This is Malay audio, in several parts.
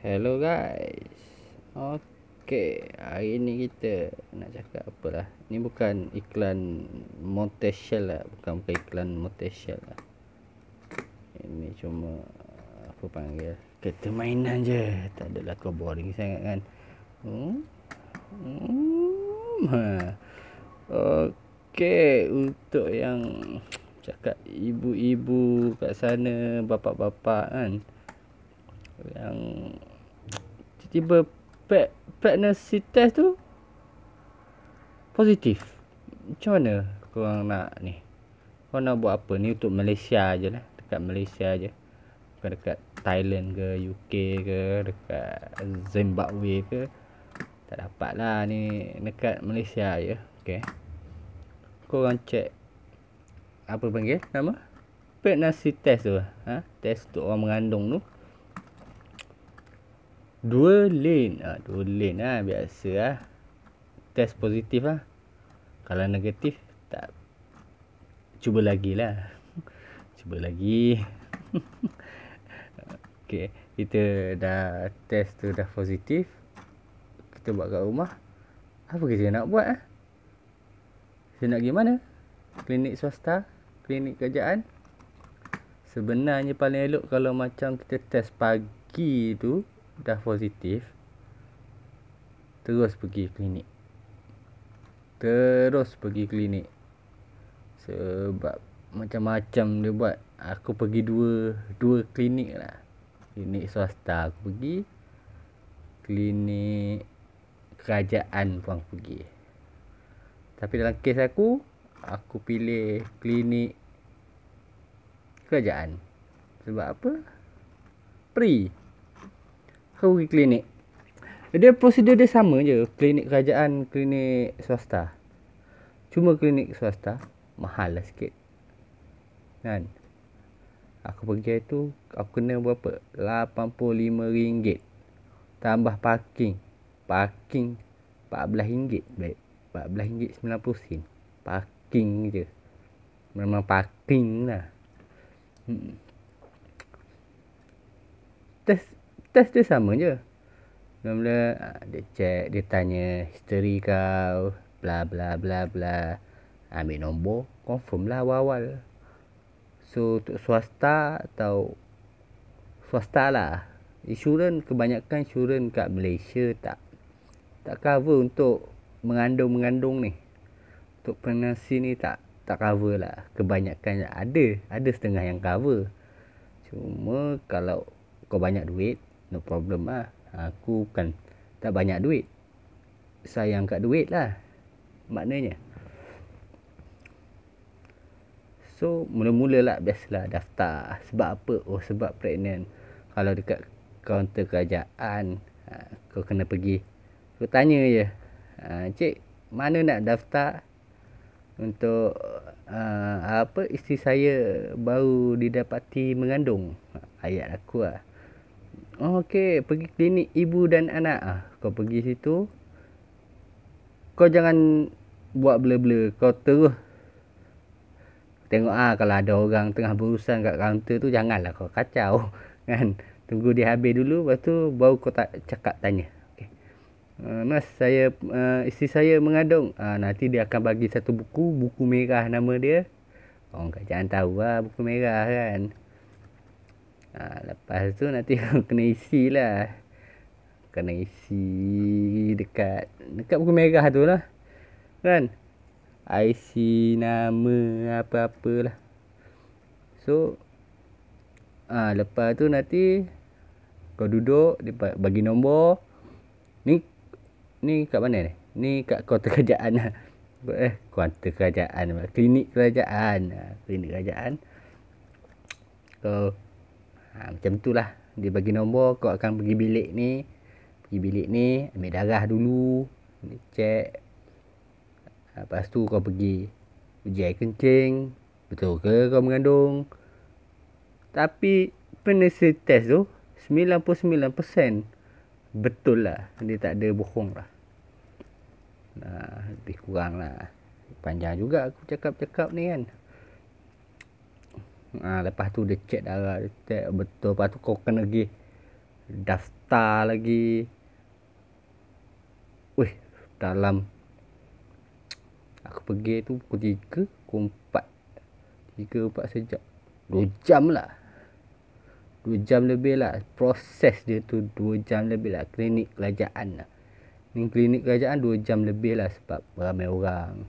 Hello guys Okay Hari ni kita nak cakap apalah Ni bukan iklan Montessial lah Bukan, bukan iklan Montessial lah Ini cuma Apa panggil Kata mainan je Tak ada lah kau boring sangat kan Hmm Hmm ha. Okay Untuk yang Cakap ibu-ibu kat sana Bapak-bapak kan Yang tiba pregnancy test tu positif. Macam mana korang nak ni? Korang nak buat apa ni untuk Malaysia je lah. Dekat Malaysia je. Bukan dekat Thailand ke UK ke dekat Zimbabwe ke. Tak dapat lah ni dekat Malaysia je. Okay. Korang check apa panggil nama? Pregnancy test tu. Lah. Ha? Test untuk orang mengandung tu dua lane ah ha, dua lane ah ha, biasa ah ha. test positif ah ha. kalau negatif tak cuba lagi lah cuba lagi okey kita dah test tu dah positif kita buat kat rumah apa kita nak buat ah ha? kita nak pergi mana klinik swasta klinik kerajaan sebenarnya paling elok kalau macam kita test pagi tu dah positif terus pergi klinik terus pergi klinik sebab macam-macam dia buat aku pergi dua dua klinik lah klinik swasta aku pergi klinik kerajaan pun aku pergi tapi dalam kes aku aku pilih klinik kerajaan sebab apa free kau pergi klinik dia prosedur dia sama je klinik kerajaan klinik swasta cuma klinik swasta mahal lah sikit kan aku pergi tu aku kena berapa 85 ringgit tambah parking parking 14 ringgit baik 14 ringgit 90 sen parking je memang parking lah hmm. test test dia sama je. Mula-mula ah, dia check, dia tanya history kau, bla bla bla bla. Ambil nombor, confirm lah awal-awal. So, untuk swasta atau swasta lah. Insurans, kebanyakan insurans kat Malaysia tak tak cover untuk mengandung-mengandung ni. Untuk pregnancy ni tak tak cover lah. Kebanyakan ada, ada setengah yang cover. Cuma kalau kau banyak duit, no problem lah aku kan tak banyak duit sayang kat duit lah maknanya so mula-mula lah biasalah daftar sebab apa oh sebab pregnant kalau dekat kaunter kerajaan ha, kau kena pergi kau tanya je ha, cik mana nak daftar untuk ha, apa isteri saya baru didapati mengandung ayat aku lah Okey, pergi klinik ibu dan anak ah. Kau pergi situ. Kau jangan buat bela-bela. Kau terus tengok ah kalau ada orang tengah berurusan kat kaunter tu janganlah kau kacau kan. Tunggu dia habis dulu lepas tu baru kau tak cakap tanya. Okey. Uh, mas saya uh, isteri saya mengandung. Uh, nanti dia akan bagi satu buku, buku merah nama dia. Orang kerajaan tahu lah buku merah kan ha, Lepas tu nanti kena isi lah Kena isi dekat Dekat buku merah tu lah Kan IC nama apa apa lah, So ha, Lepas tu nanti Kau duduk Dia bagi nombor Ni Ni kat mana ni Ni kat kota kerajaan lah eh kuanta kerajaan klinik kerajaan ha, klinik kerajaan kau ha, Macam tu lah Dia bagi nombor Kau akan pergi bilik ni Pergi bilik ni Ambil darah dulu Check Lepas tu kau pergi Uji air kencing Betul ke kau mengandung Tapi Penasa test tu 99% Betul lah Dia tak ada bohong lah Nah, lebih kurang lah Panjang juga aku cakap-cakap ni kan ha, lepas tu dia check darah lah, dia check betul lepas tu kau kena pergi daftar lagi weh dalam aku pergi tu pukul 3 pukul 4 3 4 sejak dua jam lah dua jam lebih lah proses dia tu dua jam lebih lah klinik kerajaan lah ni klinik kerajaan dua jam lebih lah sebab ramai orang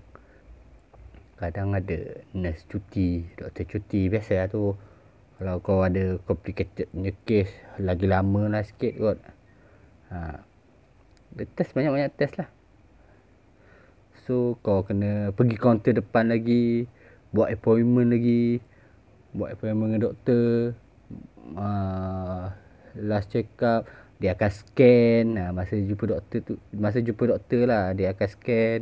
kadang ada nurse cuti, doktor cuti biasa lah tu. Kalau kau ada complicated punya case, lagi lama lah sikit kot. Ha. Dia test banyak-banyak test lah. So kau kena pergi kaunter depan lagi, buat appointment lagi, buat appointment dengan doktor. Ha. last check up, dia akan scan ha. masa jumpa doktor tu, masa jumpa doktor lah dia akan scan.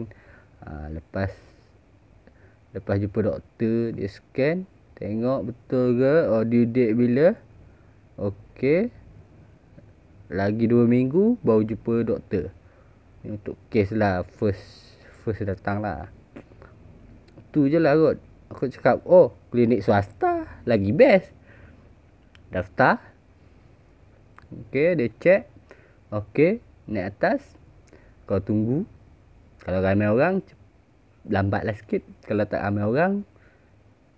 Ha. lepas Lepas jumpa doktor, dia scan. Tengok betul ke oh, due date bila. Okey. Lagi 2 minggu baru jumpa doktor. Ini untuk case lah. First, first datang lah. Tu je lah kot. Aku cakap, oh klinik swasta. Lagi best. Daftar. Okey, dia check. Okey, naik atas. Kau tunggu. Kalau ramai orang, cepat lambat lah sikit kalau tak ramai orang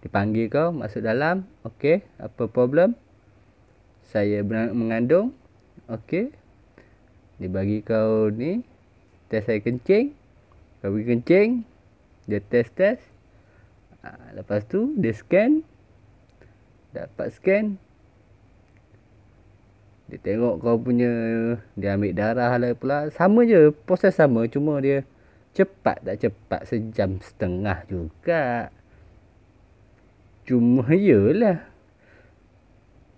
dipanggil kau masuk dalam okey apa problem saya mengandung okey dia bagi kau ni test saya kencing kau pergi kencing dia test test ah, lepas tu dia scan dapat scan dia tengok kau punya dia ambil darah lah pula sama je proses sama cuma dia cepat tak cepat sejam setengah juga cuma yalah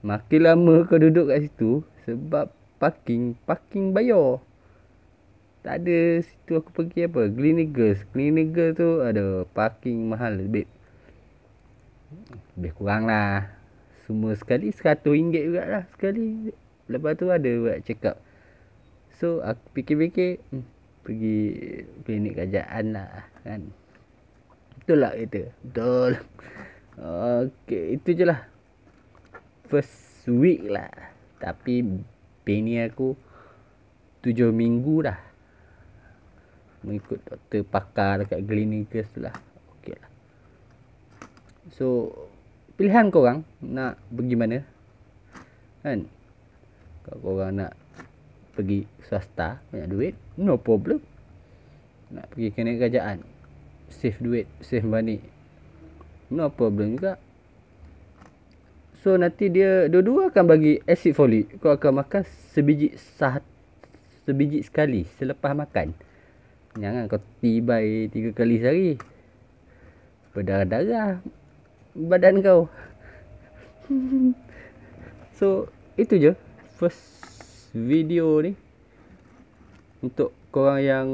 makin lama kau duduk kat situ sebab parking parking bayar tak ada situ aku pergi apa Gleneagles Gleneagles tu ada parking mahal lebih lebih kurang lah semua sekali RM100 juga lah sekali lepas tu ada buat check up so aku fikir-fikir hmm, pergi klinik kerajaan lah kan betul lah kita betul okey itu je lah first week lah tapi bini aku tujuh minggu dah mengikut doktor pakar dekat klinikus tu lah okey lah so pilihan korang nak pergi mana kan kalau korang nak pergi swasta banyak duit no problem nak pergi kena kerajaan save duit save money no problem juga so nanti dia dua-dua akan bagi acid folic kau akan makan sebiji sah sebiji sekali selepas makan jangan kau tiba tiga kali sehari berdarah-darah badan kau so itu je first video ni Untuk korang yang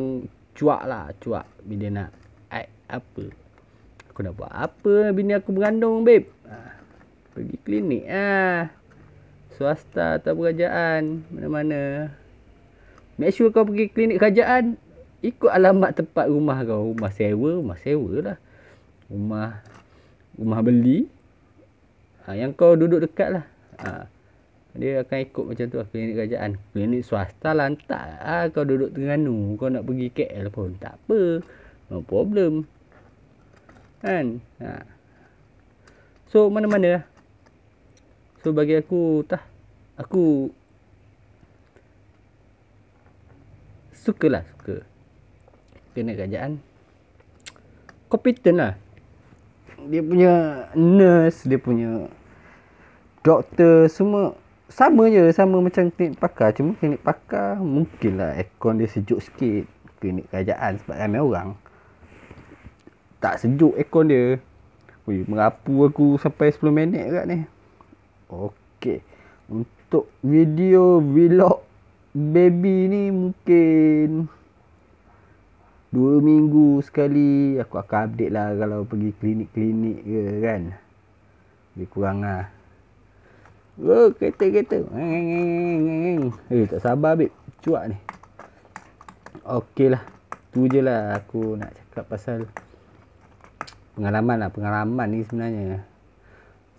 cuak lah Cuak bila nak act apa Aku nak buat apa bini aku mengandung babe ha, Pergi klinik ah, ha. Swasta atau kerajaan Mana-mana Make sure kau pergi klinik kerajaan Ikut alamat tempat rumah kau Rumah sewa, rumah sewa lah Rumah Rumah beli ha, Yang kau duduk dekat lah Haa ah dia akan ikut macam tu lah klinik kerajaan klinik swasta lantak ah, kau duduk tengah nu kau nak pergi KL pun tak apa no problem kan ha. so mana-mana so bagi aku tah aku suka lah suka klinik kerajaan kompeten lah dia punya nurse dia punya doktor semua sama je sama macam klinik pakar cuma klinik pakar mungkin lah aircon dia sejuk sikit klinik kerajaan sebab ramai orang tak sejuk aircon dia Ui, merapu aku sampai 10 minit kat ni Okey, untuk video vlog baby ni mungkin dua minggu sekali aku akan update lah kalau pergi klinik-klinik ke kan lebih kurang lah Oh, kereta-kereta. Eh, tak sabar, babe. Cuak ni. Okey lah. Tu je lah aku nak cakap pasal pengalaman lah. Pengalaman ni sebenarnya.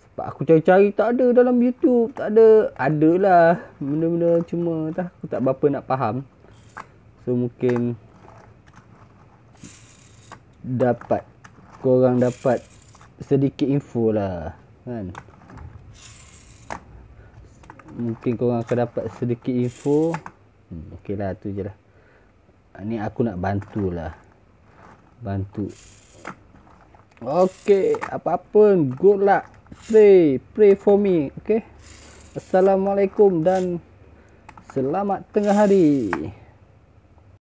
Sebab aku cari-cari tak ada dalam YouTube. Tak ada. Ada lah. Benda-benda cuma tak, aku tak berapa nak faham. So, mungkin dapat korang dapat sedikit info lah kan mungkin korang akan dapat sedikit info hmm, ok lah tu je lah ah, ni aku nak bantu lah, bantu ok apa-apa good luck pray pray for me ok assalamualaikum dan selamat tengah hari